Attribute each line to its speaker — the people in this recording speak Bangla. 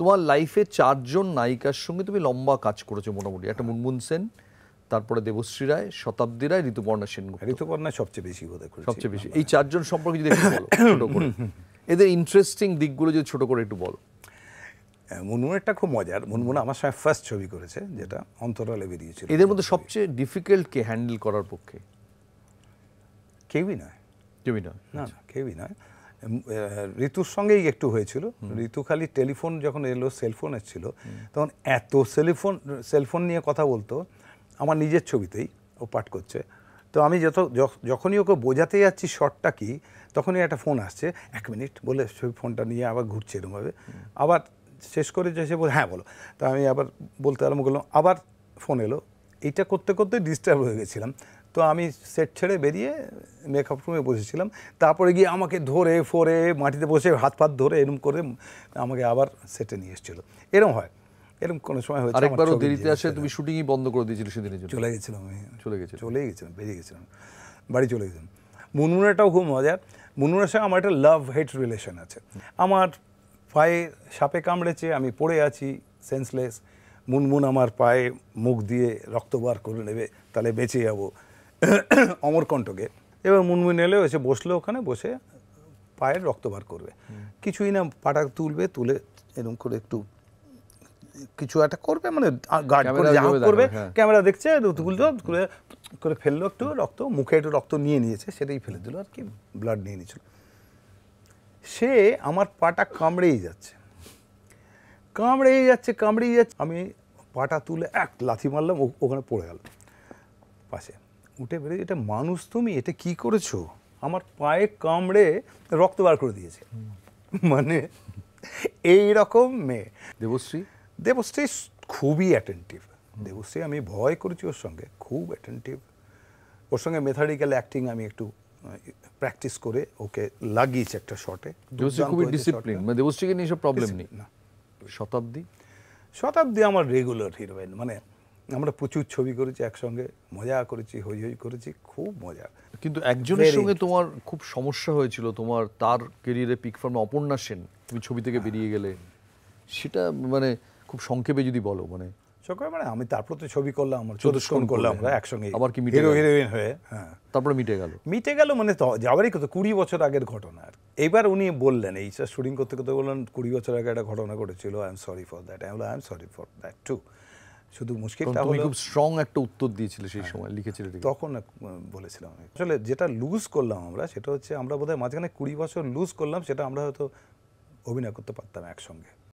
Speaker 1: তোমার লাইফে চারজন নায়িকার সঙ্গে তুমি লম্বা কাজ করেছো মোটামুটি একটা মুনমুন সেন তারপরে দেবশ্রী রায় শতাব্দী রায় ঋতুপর্ণা সেন ঋতুপর্ণা সবচেয়ে বেশি বোধ সবচেয়ে বেশি এই চারজন
Speaker 2: সম্পর্কে যদি ছোট করে এদের ইন্টারেস্টিং দিকগুলো যদি ছোট করে একটু বলো হ্যাঁ, মুনমুনেরটা খুব মজার মুনমুন আমার সঙ্গে ফার্স্ট ছবি করেছে যেটা অন্তরালে বেরিয়েছিল এদের মধ্যে সবচেয়ে ডিফিকাল্ট কে হ্যান্ডেল করার পক্ষে কেউই নয় কেউই নয় না আচ্ছা। কেউই নয় ঋতুর সঙ্গেই একটু হয়েছিল ঋতু খালি টেলিফোন যখন এলো সেলফোন এসেছিল তখন এত সেলিফোন সেলফোন নিয়ে কথা বলতো আমার নিজের ছবিতেই ও পাঠ করছে তো আমি যত যখনই ওকে বোঝাতে যাচ্ছি শর্টটা কি তখনই একটা ফোন আসছে এক মিনিট বলে সেই ফোনটা নিয়ে আবার ঘুরছে এরমভাবে আবার শেষ করে যে সে বলে হ্যাঁ বলো তা আমি আবার বলতে আরম্ভ করলাম আবার ফোন এলো এইটা করতে করতে ডিস্টার্ব হয়ে গেছিলাম তো আমি সেট ছেড়ে বেরিয়ে মেকআপ রুমে বসেছিলাম তারপরে গিয়ে আমাকে ধরে ফোরে মাটিতে বসে হাত পাত ধরে এরম করে আমাকে আবার সেটে নিয়ে এসেছিলো এরম হয় এরকম কোনো সময় হয়েছে আরেকবারও দেরিতে আসে তুমি শুটিংই বন্ধ করে দিয়েছিলে সেদিনের জন্য চলে গেছিলাম আমি চলে গেছি চলে গেছিলাম বেরিয়ে গেছিলাম বাড়ি চলে গেছিলাম মুনমুনাটাও খুব মজার মুনমুনার সঙ্গে আমার একটা লাভ হেট রিলেশন আছে আমার পায়ে সাপে কামড়েছে আমি পড়ে আছি সেন্সলেস মুনমুন আমার পায়ে মুখ দিয়ে রক্তবার করে নেবে তাহলে বেঁচে যাবো অমরকণ্ঠকে এবার মুনমুন এলে এসে বসলো ওখানে বসে পায়ের রক্ত বার করবে কিছুই না পাটা তুলবে তুলে এরকম করে একটু কিছু একটা করবে মানে গার্ড করে করবে হ্যাঁ। ক্যামেরা দেখছে তুলতো করে ফেললো একটু রক্ত মুখে একটু রক্ত নিয়ে নিয়েছে সেটাই ফেলে দিল আর কি ব্লাড নিয়ে নিয়েছিল সে আমার পাটা কামড়েই যাচ্ছে কামড়েই যাচ্ছে কামড়েই যাচ্ছে আমি পাটা তুলে এক লাথি মারলাম ওখানে পড়ে গেল পাশে উঠে বেরে এটা মানুষ তুমি এটা কি করেছো আমার পায়ে কামড়ে রক্ত বার করে দিয়েছে মানে এই রকম মেয়ে দেবশ্রী দেবশ্রী খুবই অ্যাটেন্টিভ দেবশ্রী আমি ভয় করেছি ওর সঙ্গে খুব অ্যাটেন্টিভ ওর সঙ্গে মেথাডিক্যাল অ্যাক্টিং আমি একটু প্র্যাকটিস করে ওকে লাগিয়েছে একটা শটে দেবশ্রী মানে দেবশ্রীকে নিয়ে সব প্রবলেম নেই না শতাব্দী শতাব্দী আমার রেগুলার হিরোইন মানে আমরা প্রচুর ছবি করেছি একসঙ্গে মজা করেছি হই হই করেছি খুব মজা কিন্তু একজনের সঙ্গে
Speaker 1: তোমার খুব সমস্যা হয়েছিল তোমার তার কেরিয়ারে পিক ফর্মে অপর্ণা সেন তুমি ছবি থেকে বেরিয়ে গেলে সেটা মানে খুব সংক্ষেপে যদি বলো মানে
Speaker 2: মানে আমি তারপর তো ছবি করলাম আমরা চতুষ্কোণ করলাম আমরা হ্যাঁ। একসঙ্গে আবার কি হিরো হিরোইন হয়ে হ্যাঁ তারপরে মিটে গেল মিটে গেল মানে যাওয়ারই কথা কুড়ি বছর আগের ঘটনা আর এবার উনি বললেন এই শুটিং করতে করতে বললেন কুড়ি বছর আগে একটা ঘটনা ঘটেছিল I am sorry for that I am sorry for that too শুধু মুশকিল হলো খুব
Speaker 1: স্ট্রং একটা উত্তর
Speaker 2: দিয়েছিল সেই হ্যাঁ, সময় লিখেছিল তখন বলেছিলাম আসলে যেটা লুজ করলাম আমরা সেটা হচ্ছে আমরা বোধহয় মাঝখানে কুড়ি বছর লুজ করলাম সেটা আমরা হয়তো অভিনয় করতে পারতাম একসঙ্গে